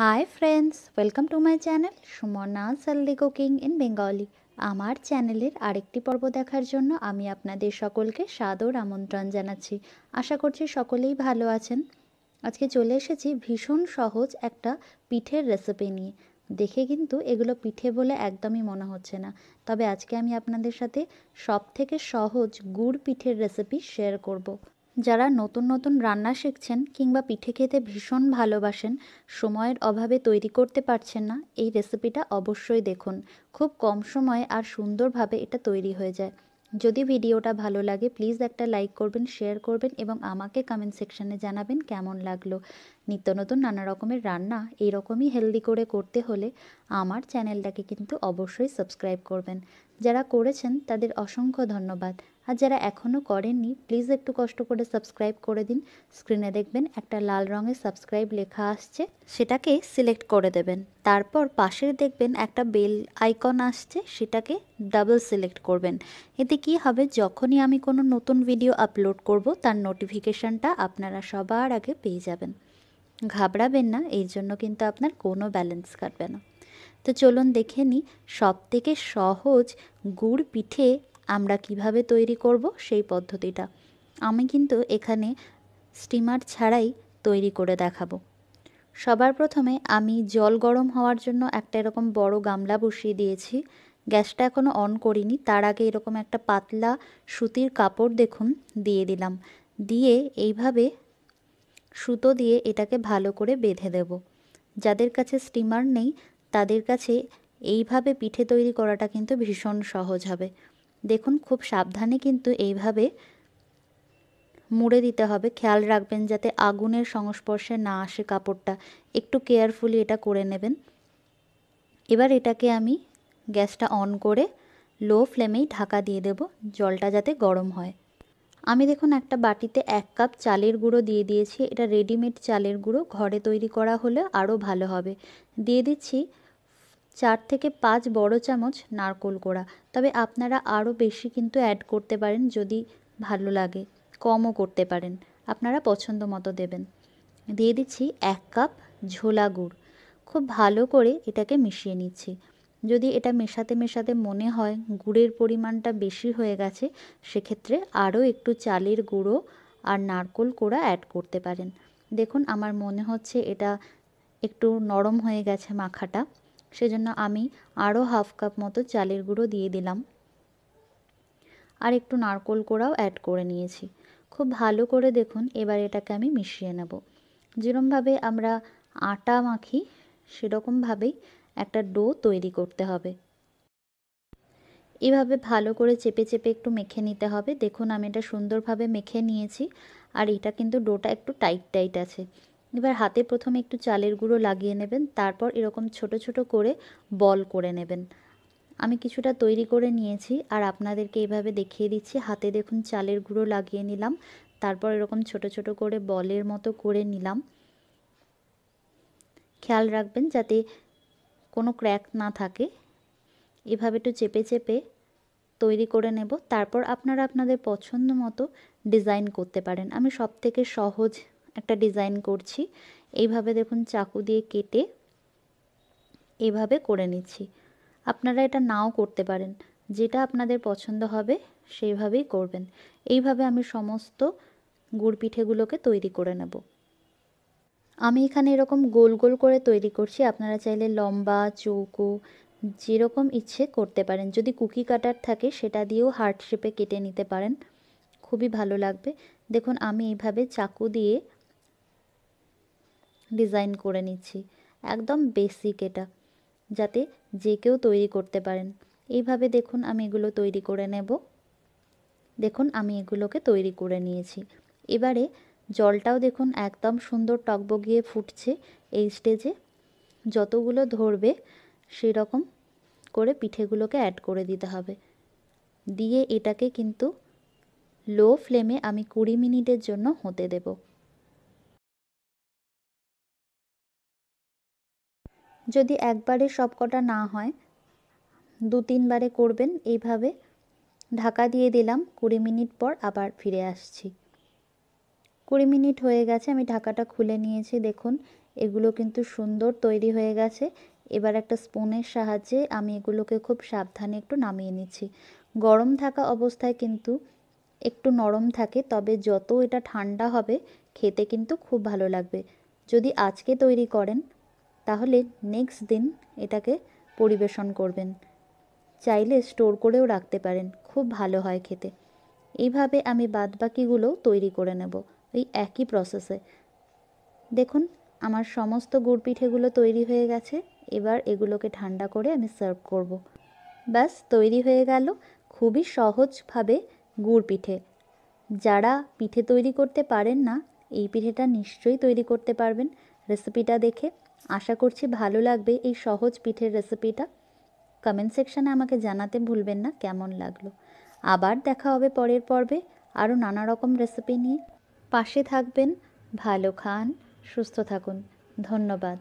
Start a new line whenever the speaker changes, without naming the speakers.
High friends welcome to my channel Sumana সাল্লি cooking in Bengali আমার চ্যানেলের আরেকটি পর্ব দেখার জন্য আমি আপনাদের সকলকে সাদর আমন্ত্রণ জানাচ্ছি আশা করছি সকলেই ভালো আছেন আজকে চলে এসেছি ভীষণ সহজ একটা পিঠের রেসিপি নিয়ে দেখে কিন্তু এগুলো পিঠে বলে একদমই মনে হচ্ছে না তবে আজকে আমি আপনাদের সাথে সব থেকে সহজ গুড় পিঠের রেসিপি শেয়ার করব যারা নতুন নতুন রান্না শিখছেন কিংবা পিঠে খেতে ভীষণ ভালোবাসেন সময়ের অভাবে তৈরি করতে পারছেন না এই রেসিপিটা অবশ্যই দেখুন খুব কম সময়ে আর সুন্দরভাবে এটা তৈরি হয়ে যায় যদি ভিডিওটা ভালো লাগে প্লিজ একটা লাইক করবেন শেয়ার করবেন এবং আমাকে কমেন্ট সেকশানে জানাবেন কেমন লাগলো নিত্য নতুন নানা রকমের রান্না এইরকমই হেলদি করে করতে হলে আমার চ্যানেলটাকে কিন্তু অবশ্যই সাবস্ক্রাইব করবেন যারা করেছেন তাদের অসংখ্য ধন্যবাদ আর যারা এখনও করেননি প্লিজ একটু কষ্ট করে সাবস্ক্রাইব করে দিন স্ক্রিনে দেখবেন একটা লাল রঙের সাবস্ক্রাইব লেখা আসছে সেটাকে সিলেক্ট করে দেবেন তারপর পাশে দেখবেন একটা বেল আইকন আসছে সেটাকে ডাবল সিলেক্ট করবেন এতে কি হবে যখনই আমি কোনো নতুন ভিডিও আপলোড করব তার নোটিফিকেশানটা আপনারা সবার আগে পেয়ে যাবেন ঘাবড়াবেন না এর জন্য কিন্তু আপনার কোনো ব্যালেন্স কাটবে না তো চলুন দেখে নিই সব থেকে সহজ গুড় পিঠে আমরা কিভাবে তৈরি করব সেই পদ্ধতিটা আমি কিন্তু এখানে স্টিমার ছাড়াই তৈরি করে দেখাবো সবার প্রথমে আমি জল গরম হওয়ার জন্য একটা এরকম বড় গামলা বসিয়ে দিয়েছি গ্যাসটা এখনও অন করিনি তার আগে এরকম একটা পাতলা সুতির কাপড় দেখুন দিয়ে দিলাম দিয়ে এইভাবে সুতো দিয়ে এটাকে ভালো করে বেঁধে দেব যাদের কাছে স্টিমার নেই তাদের কাছে এইভাবে পিঠে তৈরি করাটা কিন্তু ভীষণ সহজ হবে দেখুন খুব সাবধানে কিন্তু এইভাবে মুড়ে দিতে হবে খেয়াল রাখবেন যাতে আগুনের সংস্পর্শে না আসে কাপড়টা একটু কেয়ারফুলি এটা করে নেবেন এবার এটাকে আমি গ্যাসটা অন করে লো ফ্লেমেই ঢাকা দিয়ে দেব জলটা যাতে গরম হয় আমি দেখুন একটা বাটিতে এক কাপ চালের গুঁড়ো দিয়ে দিয়েছি এটা রেডিমেড চালের গুঁড়ো ঘরে তৈরি করা হলে আরও ভালো হবে দিয়ে দিচ্ছি চার থেকে পাঁচ বড় চামচ নারকোল গোড়া তবে আপনারা আরও বেশি কিন্তু অ্যাড করতে পারেন যদি ভালো লাগে কমও করতে পারেন আপনারা পছন্দ মতো দেবেন দিয়ে দিচ্ছি এক কাপ ঝোলা গুড় খুব ভালো করে এটাকে মিশিয়ে নিচ্ছি যদি এটা মেশাতে মেশাতে মনে হয় গুড়ের পরিমাণটা বেশি হয়ে গেছে সেক্ষেত্রে আরও একটু চালের গুঁড়ো আর নারকোল কোড়া অ্যাড করতে পারেন দেখুন আমার মনে হচ্ছে এটা একটু নরম হয়ে গেছে মাখাটা সেজন্য আমি আরও হাফ কাপ মতো চালের গুঁড়ো দিয়ে দিলাম আর একটু নারকোল কোড়াও অ্যাড করে নিয়েছি খুব ভালো করে দেখুন এবার এটাকে আমি মিশিয়ে নেব যেরমভাবে আমরা আটা মাখি সেরকমভাবেই একটা ডো তৈরি করতে হবে এভাবে ভালো করে চেপে চেপে একটু মেখে নিতে হবে দেখুন আমি এটা সুন্দরভাবে মেখে নিয়েছি আর এটা কিন্তু ডোটা একটু টাইট টাইট আছে এবার হাতে প্রথমে একটু চালের গুঁড়ো লাগিয়ে নেবেন তারপর এরকম ছোট ছোট করে বল করে নেবেন আমি কিছুটা তৈরি করে নিয়েছি আর আপনাদেরকে এইভাবে দেখিয়ে দিচ্ছি হাতে দেখুন চালের গুঁড়ো লাগিয়ে নিলাম তারপর এরকম ছোট ছোট করে বলের মতো করে নিলাম খেয়াল রাখবেন যাতে কোনো ক্র্যাক না থাকে এভাবে একটু চেপে চেপে তৈরি করে নেব তারপর আপনারা আপনাদের পছন্দ মতো ডিজাইন করতে পারেন আমি সব থেকে সহজ একটা ডিজাইন করছি এইভাবে দেখুন চাকু দিয়ে কেটে এভাবে করে নিচ্ছি আপনারা এটা নাও করতে পারেন যেটা আপনাদের পছন্দ হবে সেইভাবেই করবেন এইভাবে আমি সমস্ত গুড় পিঠেগুলোকে তৈরি করে নেব আমি এখানে এরকম গোল গোল করে তৈরি করছি আপনারা চাইলে লম্বা চৌকো যেরকম ইচ্ছে করতে পারেন যদি কুকি কাটার থাকে সেটা দিয়েও হার্ট শেপে কেটে নিতে পারেন খুবই ভালো লাগবে দেখুন আমি এইভাবে চাকু দিয়ে ডিজাইন করে নিচ্ছি একদম বেসিক এটা যাতে যে কেউ তৈরি করতে পারেন এইভাবে দেখুন আমি এগুলো তৈরি করে নেব দেখুন আমি এগুলোকে তৈরি করে নিয়েছি এবারে জলটাও দেখুন একদম সুন্দর টকবগিয়ে ফুটছে এই স্টেজে যতগুলো ধরবে সেরকম করে পিঠেগুলোকে অ্যাড করে দিতে হবে দিয়ে এটাকে কিন্তু লো ফ্লেমে আমি কুড়ি মিনিটের জন্য হতে দেব যদি একবারে সবকটা না হয় দু তিনবারে করবেন এইভাবে ঢাকা দিয়ে দিলাম কুড়ি মিনিট পর আবার ফিরে আসছি কুড়ি মিনিট হয়ে গেছে আমি ঢাকাটা খুলে নিয়েছি দেখুন এগুলো কিন্তু সুন্দর তৈরি হয়ে গেছে এবার একটা স্পুনের সাহায্যে আমি এগুলোকে খুব সাবধানে একটু নামিয়ে নিচ্ছি গরম থাকা অবস্থায় কিন্তু একটু নরম থাকে তবে যত এটা ঠান্ডা হবে খেতে কিন্তু খুব ভালো লাগবে যদি আজকে তৈরি করেন তাহলে নেক্সট দিন এটাকে পরিবেশন করবেন চাইলে স্টোর করেও রাখতে পারেন খুব ভালো হয় খেতে এইভাবে আমি বাদবাকিগুলো তৈরি করে নেব ওই একই প্রসেসে দেখুন আমার সমস্ত গুড় পিঠেগুলো তৈরি হয়ে গেছে এবার এগুলোকে ঠান্ডা করে আমি সার্ভ করব। ব্যাস তৈরি হয়ে গেল খুবই সহজভাবে গুড় পিঠে যারা পিঠে তৈরি করতে পারেন না এই পিঠেটা নিশ্চয়ই তৈরি করতে পারবেন রেসিপিটা দেখে আশা করছি ভালো লাগবে এই সহজ পিঠের রেসিপিটা কমেন্ট সেকশানে আমাকে জানাতে ভুলবেন না কেমন লাগলো আবার দেখা হবে পরের পর্বে আরও নানা রকম রেসিপি নিয়ে পাশে থাকবেন ভালো খান সুস্থ থাকুন ধন্যবাদ